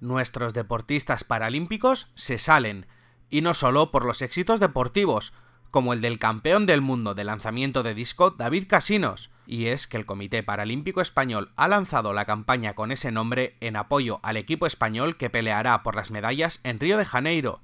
nuestros deportistas paralímpicos se salen, y no solo por los éxitos deportivos, como el del campeón del mundo de lanzamiento de disco David Casinos, y es que el Comité Paralímpico Español ha lanzado la campaña con ese nombre en apoyo al equipo español que peleará por las medallas en Río de Janeiro,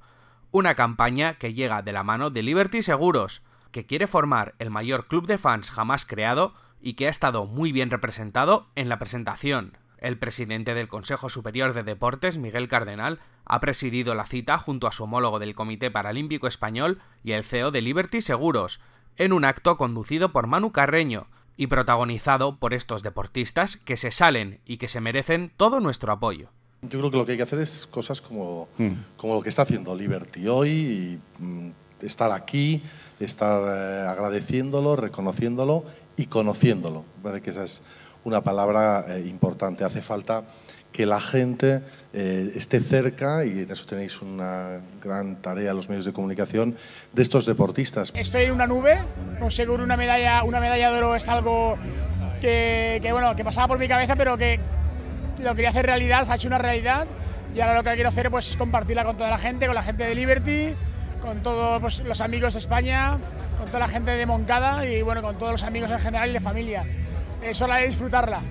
una campaña que llega de la mano de Liberty Seguros, que quiere formar el mayor club de fans jamás creado y que ha estado muy bien representado en la presentación. El presidente del Consejo Superior de Deportes, Miguel Cardenal, ha presidido la cita junto a su homólogo del Comité Paralímpico Español y el CEO de Liberty Seguros, en un acto conducido por Manu Carreño y protagonizado por estos deportistas que se salen y que se merecen todo nuestro apoyo. Yo creo que lo que hay que hacer es cosas como, mm. como lo que está haciendo Liberty hoy y mm, estar aquí, estar eh, agradeciéndolo, reconociéndolo y conociéndolo. que esa es una palabra eh, importante. Hace falta que la gente eh, esté cerca, y en eso tenéis una gran tarea los medios de comunicación, de estos deportistas. Estoy en una nube, conseguir pues una medalla, una medalla de oro es algo que, bueno, que pasaba por mi cabeza, pero que lo quería hacer realidad, se ha hecho una realidad, y ahora lo que quiero hacer pues, es compartirla con toda la gente, con la gente de Liberty, con todos pues, los amigos de España, con toda la gente de Moncada y bueno, con todos los amigos en general y de familia. Es eh, hora de disfrutarla.